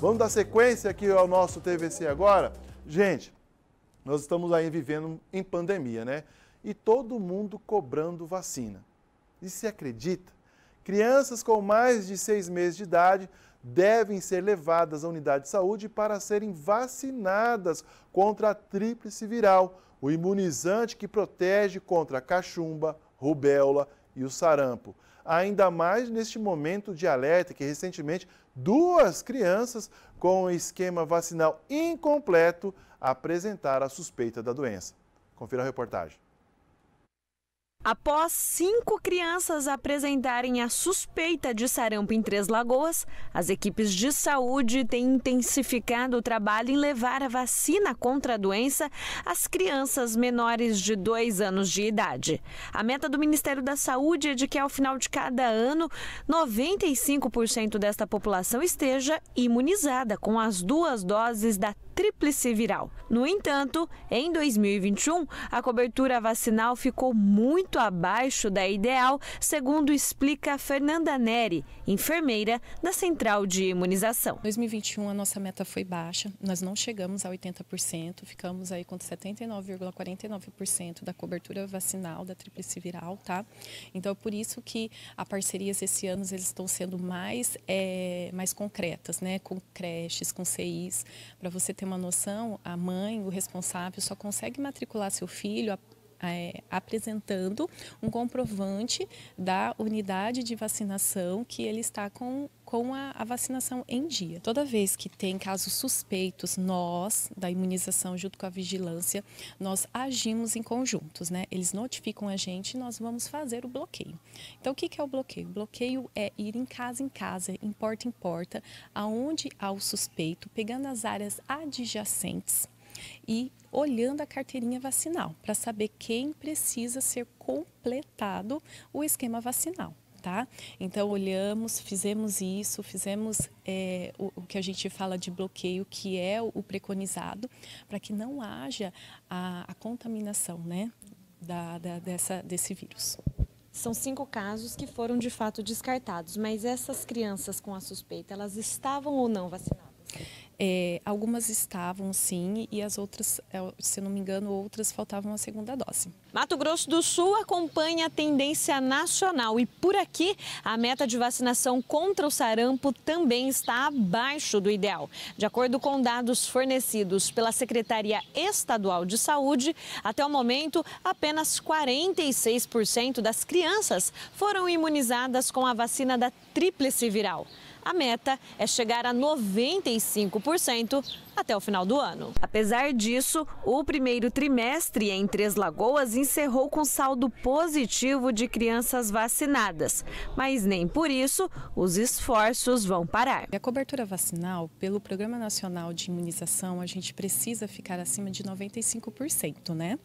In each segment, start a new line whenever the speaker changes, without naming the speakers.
Vamos dar sequência aqui ao nosso TVC agora? Gente, nós estamos aí vivendo em pandemia, né? E todo mundo cobrando vacina. E se acredita? Crianças com mais de seis meses de idade devem ser levadas à unidade de saúde para serem vacinadas contra a tríplice viral, o imunizante que protege contra a cachumba, rubéola e o sarampo. Ainda mais neste momento de alerta que recentemente duas crianças com esquema vacinal incompleto apresentaram a suspeita da doença. Confira a reportagem.
Após cinco crianças apresentarem a suspeita de sarampo em Três Lagoas, as equipes de saúde têm intensificado o trabalho em levar a vacina contra a doença às crianças menores de dois anos de idade. A meta do Ministério da Saúde é de que, ao final de cada ano, 95% desta população esteja imunizada com as duas doses da tríplice viral. No entanto, em 2021, a cobertura vacinal ficou muito abaixo da ideal, segundo
explica Fernanda Neri, enfermeira da Central de Imunização. Em 2021, a nossa meta foi baixa, nós não chegamos a 80%, ficamos aí com 79,49% da cobertura vacinal da tríplice viral, tá? Então, é por isso que as parcerias esse ano eles estão sendo mais, é, mais concretas, né? Com creches, com CIs, para você ter uma noção, a mãe, o responsável, só consegue matricular seu filho é, apresentando um comprovante da unidade de vacinação que ele está com com a, a, vacinação em dia. Toda vez que tem casos suspeitos, nós, da imunização junto com a vigilância, nós agimos em conjuntos, né? Eles notificam a gente e nós vamos fazer o bloqueio. Então, o que, que é o bloqueio? O bloqueio é ir em casa em casa, em porta em porta, aonde há o suspeito, pegando as áreas adjacentes e olhando a carteirinha vacinal para saber quem precisa ser completado o esquema vacinal. Tá? Então olhamos, fizemos isso, fizemos é, o, o, que a gente fala de bloqueio, que é o, o preconizado, para que não haja a, a contaminação, né, da, da, dessa, desse vírus. São cinco casos
que foram de fato descartados, mas essas crianças com a suspeita, elas estavam ou não vacinadas?
É, algumas estavam sim e as outras, é, se não me engano, outras faltavam a segunda dose.
Mato Grosso do Sul acompanha a tendência nacional e por aqui a meta de vacinação contra o sarampo também está abaixo do ideal. De acordo com dados fornecidos pela Secretaria Estadual de Saúde, até o momento apenas 46% das crianças foram imunizadas com a vacina da tríplice viral. A meta é chegar a 95% até o final do ano. Apesar disso, o primeiro trimestre em Três Lagoas encerrou com saldo positivo de crianças vacinadas.
Mas nem por isso os esforços vão parar. A cobertura vacinal, pelo Programa Nacional de Imunização, a gente precisa ficar acima de 95%, né?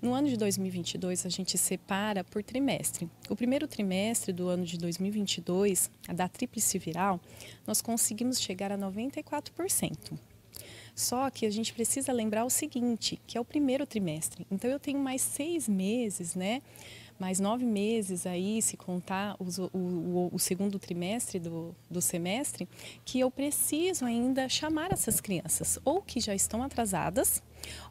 No ano de 2022, a gente separa por trimestre. O primeiro trimestre do ano de 2022, da tríplice viral, nós conseguimos chegar a 94%. Só que a gente precisa lembrar o seguinte, que é o primeiro trimestre. Então, eu tenho mais seis meses, né? mais nove meses aí, se contar o, o, o, segundo trimestre do, do semestre, que eu preciso ainda chamar essas crianças, ou que já estão atrasadas,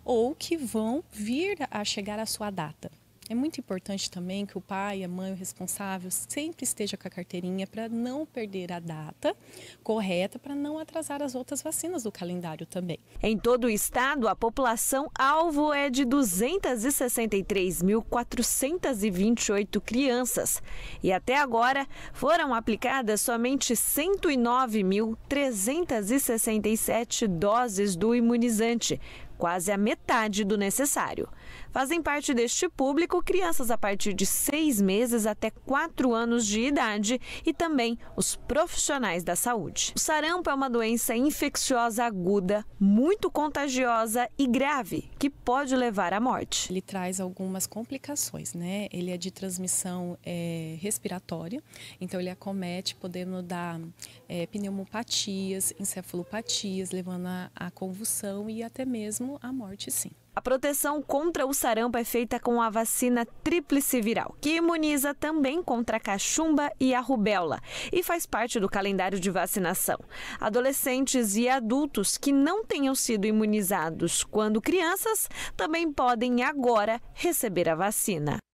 ou que vão vir a chegar à sua data. É muito importante também que o pai, a mãe, o responsável sempre esteja com a carteirinha para não perder a data correta, para não atrasar as outras vacinas do calendário também. Em todo o estado, a população alvo é de
263.428 crianças e até agora foram aplicadas somente 109.367 doses do imunizante quase a metade do necessário. Fazem parte deste público crianças a partir de seis meses até quatro anos de idade e também os profissionais da saúde. O sarampo é uma doença
infecciosa aguda, muito contagiosa e grave, que pode levar à morte. Ele traz algumas complicações, né? Ele é de transmissão é, respiratória, então ele acomete, podendo dar é, pneumopatias, encefalopatias, levando à convulsão e até mesmo mesmo a morte, sim. A proteção
contra o sarampo é feita com a vacina tríplice viral, que imuniza também contra a cachumba e a rubéola e faz parte do calendário de vacinação. Adolescentes e adultos que não tenham sido imunizados quando crianças também podem agora receber a vacina.